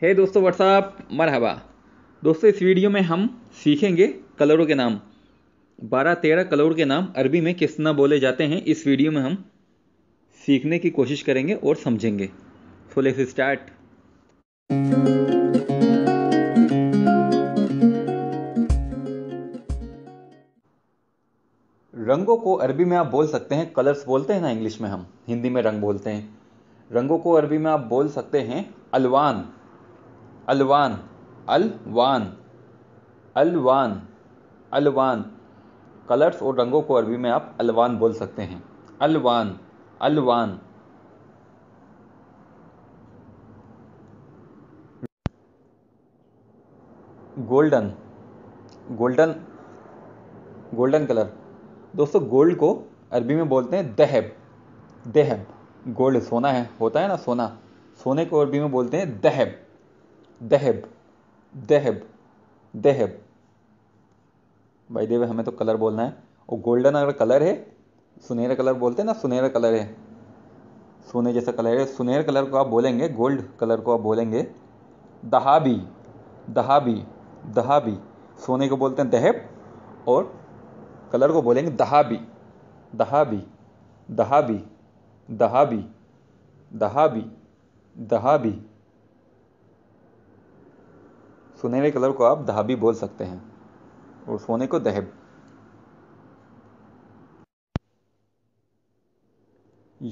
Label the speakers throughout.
Speaker 1: हे hey दोस्तों WhatsApp मरहबा दोस्तों इस वीडियो में हम सीखेंगे कलरों के नाम बारह तेरह कलरों के नाम अरबी में किस तरह बोले जाते हैं इस वीडियो में हम सीखने की कोशिश करेंगे और समझेंगे फुल एस स्टार्ट रंगों को अरबी में आप बोल सकते हैं कलर्स बोलते हैं ना इंग्लिश में हम हिंदी में रंग बोलते हैं रंगों को अरबी में आप बोल सकते हैं अलवान अलवान अलवान अलवान अलवान कलर्स और रंगों को अरबी में आप अलवान बोल सकते हैं अलवान अलवान गोल्डन गोल्डन गोल्डन कलर दोस्तों गोल्ड को अरबी में बोलते हैं दहब दहब गोल्ड सोना है होता है ना सोना सोने को अरबी में बोलते हैं दहब दहब दहब दहब भाई देव हमें तो कलर बोलना है और गोल्डन अगर कलर है सुनहरा कलर बोलते हैं ना सुनहरा कलर है सोने जैसा कलर है सुनहर कलर को आप बोलेंगे गोल्ड कलर को आप बोलेंगे दहाबी दहाबी दहाबी सोने को बोलते हैं दहब और कलर को बोलेंगे दहाबी दहाबी दहाबी दहाबी दहाबी दहाबी सुनहरे कलर को आप धाबी बोल सकते हैं और सोने को दहब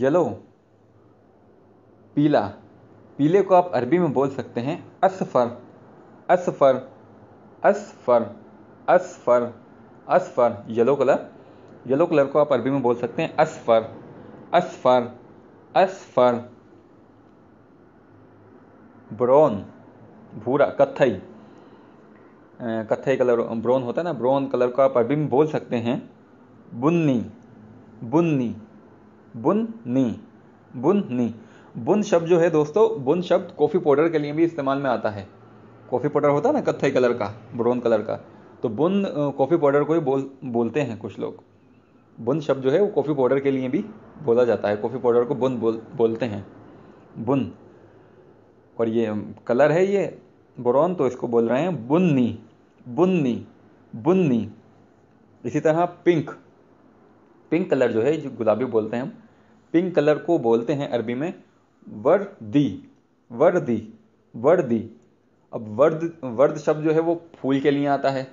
Speaker 1: येलो पीला पीले को आप अरबी में बोल सकते हैं असफर असफर असफर असफर असफर येलो कलर येलो कलर को आप अरबी में बोल सकते हैं असफर असफर असफर ब्राउन भूरा कत्थई कथई कलर ब्राउन होता है ना ब्राउन कलर का अभी बोल सकते हैं बुन्नी बुन्नी बुन्नी बुन्नी बुन शब्द जो है दोस्तों बुन शब्द कॉफ़ी पाउडर के लिए भी इस्तेमाल में आता है कॉफ़ी पाउडर होता है ना कथई कलर का ब्राउन कलर का तो बुन कॉफ़ी पाउडर को ही बोल बोलते हैं कुछ लोग बुन शब्द जो है वो कॉफ़ी पाउडर के लिए भी बोला जाता है कॉफ़ी पाउडर को बुन बोल बोलते हैं बुन और ये कलर है ये बोरॉन तो इसको बोल रहे हैं बुन्नी बुन्नी बुन्नी इसी तरह पिंक पिंक कलर जो है जो गुलाबी बोलते हैं हम पिंक कलर को बोलते हैं अरबी में वर्दी वर्दी वर्दी अब वर्द वर्द शब्द जो है वो फूल के लिए आता है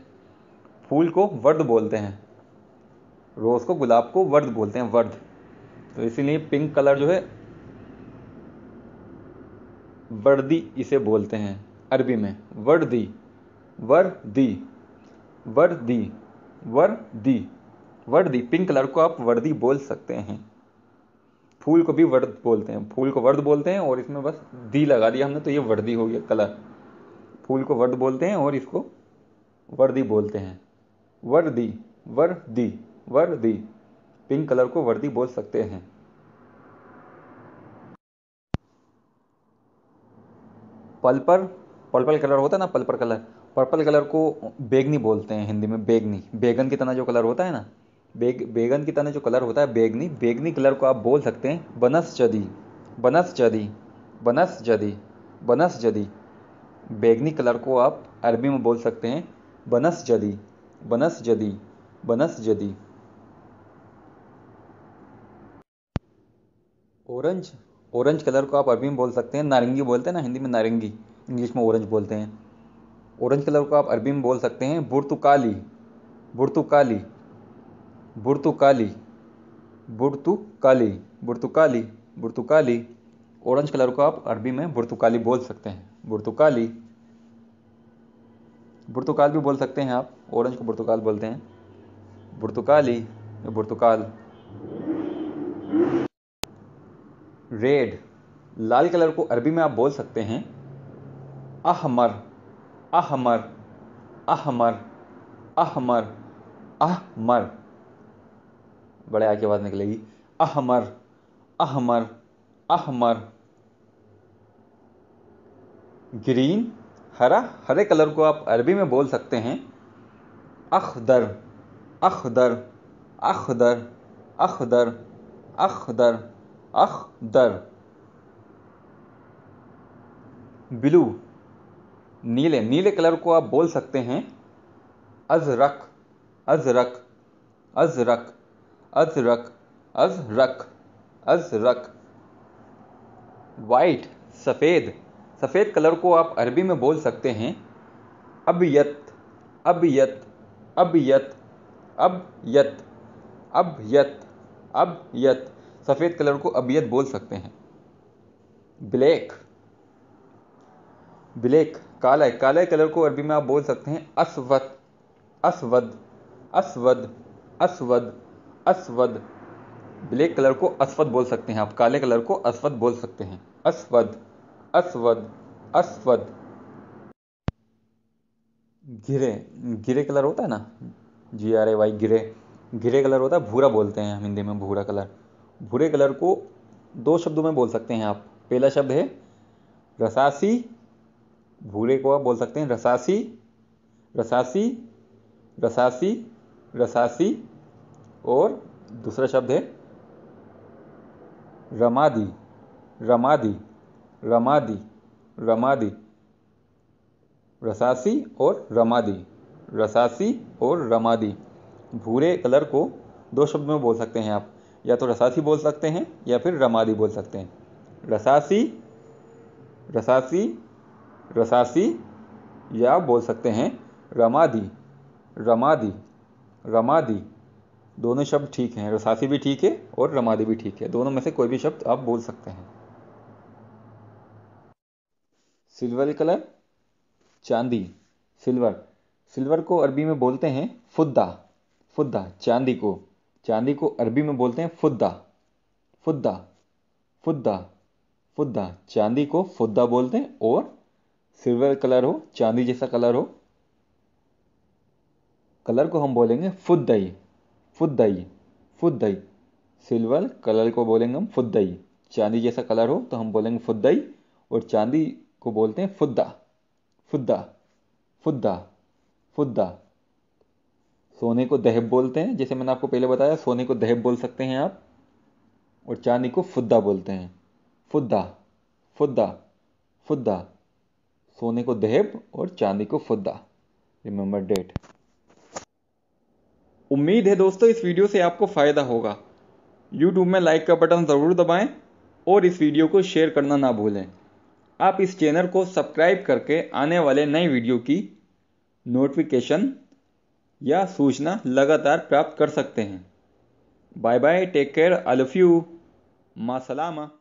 Speaker 1: फूल को वर्द बोलते हैं रोज़ को गुलाब को वर्द बोलते हैं वर्द तो इसीलिए पिंक कलर जो है वर्दी इसे बोलते हैं अरबी में वर दी वर दी वर दी वर दी वर्दी पिंक कलर को आप वर्दी बोल सकते हैं फूल को भी वर्द बोलते हैं फूल को वर्द बोलते हैं और इसमें बस दी लगा दिया हमने तो ये वर्दी हो गया कलर फूल को वर्द बोलते हैं और इसको वर्दी बोलते हैं वर्दी वर्दी वर्दी पिंक कलर को वर्दी बोल सकते हैं पल्पर पर्पल कलर होता है ना पर्पल कलर पर्पल कलर को बेगनी बोलते हैं हिंदी में बेगनी बेगन की तरह जो कलर होता है ना बेग बेगन की तरह जो कलर होता है बेगनी बेगनी कलर को आप बोल सकते हैं बनस जदी बनस जदी बनस जदी बनस जदी बेगनी कलर को आप अरबी में बोल सकते हैं बनस जदी बनस जदी बनस जदी ऑरेंज ऑरेंज कलर को आप अरबी में बोल सकते हैं नारंगी बोलते हैं ना हिंदी में नारंगी इंग्लिश में ऑरेंज बोलते हैं ऑरेंज कलर को आप अरबी में बोल सकते हैं बुरतुकाली बुरतुकाली बुरतुकाली बुरतुकाली बुरतुकाली बुरतुकाली ऑरेंज कलर को आप अरबी में बुरतुकाली बोल सकते हैं बुर्तुकाली बुरतुकाल भी बोल सकते हैं आप ऑरेंज को बुरतुकाल बोलते हैं बुरतुकाली बुरतुकाल रेड लाल कलर को अरबी में आप बोल सकते हैं अहमर अहमर अहमर अहमर अहमर बड़े आके बाद निकलेगी अहमर अहमर अहमर ग्रीन हरा हरे कलर को आप अरबी में बोल सकते हैं अखदर अखदर अखदर अखदर अखदर अखदर ब्लू नीले नीले कलर को आप बोल सकते हैं अजरक अजरक अजरक अजरक अजरक अजरक वाइट सफ़ेद सफ़ेद कलर को आप अरबी में बोल सकते हैं अब अबयत अब अबयत अब अबयत सफ़ेद कलर को अबियत बोल सकते हैं ब्लैक ब्लैक काला है काले कलर को अरबी में आप बोल सकते हैं असवद असवद असवद असवद असवद ब्लैक कलर को असवद बोल सकते हैं आप काले कलर को असवद बोल सकते हैं असवद असवद असवद घिरे घिरे कलर होता है ना जी आर ए वाई घिरे घिरे कलर होता है भूरा बोलते हैं हम हिंदी में भूरा कलर भूरे कलर को दो शब्दों में बोल सकते हैं आप पहला शब्द है रसासी भूरे को आप बोल सकते हैं रसासी रसासी रसासी रसासी और दूसरा शब्द है रमादी रमादी रमादी रमादी रसासी और रमादी रसासी और रमादी भूरे कलर को दो शब्द में बोल सकते हैं आप या तो रसासी बोल सकते हैं या फिर रमादी बोल सकते हैं रसासी रसासी रसासी या बोल सकते हैं रमादी रमादी रमादी दोनों शब्द ठीक हैं रसासी भी ठीक है और रमादी भी ठीक है दोनों में से कोई भी शब्द आप बोल सकते हैं सिल्वर कलर चांदी सिल्वर सिल्वर को अरबी में बोलते हैं फुद्दा फुद्दा चांदी को चांदी को अरबी में बोलते हैं फुद्दा फुद्दा फुद्दा फुद्दा चांदी को फुद्दा बोलते हैं और सिल्वर कलर हो चांदी जैसा कलर हो कलर को हम बोलेंगे फुद्दई फुद्दई फुद्दई सिल्वर कलर को बोलेंगे हम फुद्दई चांदी जैसा कलर हो तो हम बोलेंगे फुद्दई और चांदी को बोलते हैं फुद्दा फुद्दा फुद्दा फुद्दा सोने को दहब बोलते हैं जैसे मैंने आपको पहले बताया सोने को दहब बोल सकते हैं आप और चांदी को फुद्दा बोलते हैं फुद्दा फुद्दा फुद्दा सोने को दहेब और चांदी को फुद्दा रिमेंबर डेट उम्मीद है दोस्तों इस वीडियो से आपको फ़ायदा होगा यूट्यूब में लाइक का बटन ज़रूर दबाएं और इस वीडियो को शेयर करना ना भूलें आप इस चैनल को सब्सक्राइब करके आने वाले नए वीडियो की नोटिफिकेशन या सूचना लगातार प्राप्त कर सकते हैं bye bye take care I love you मा सलामा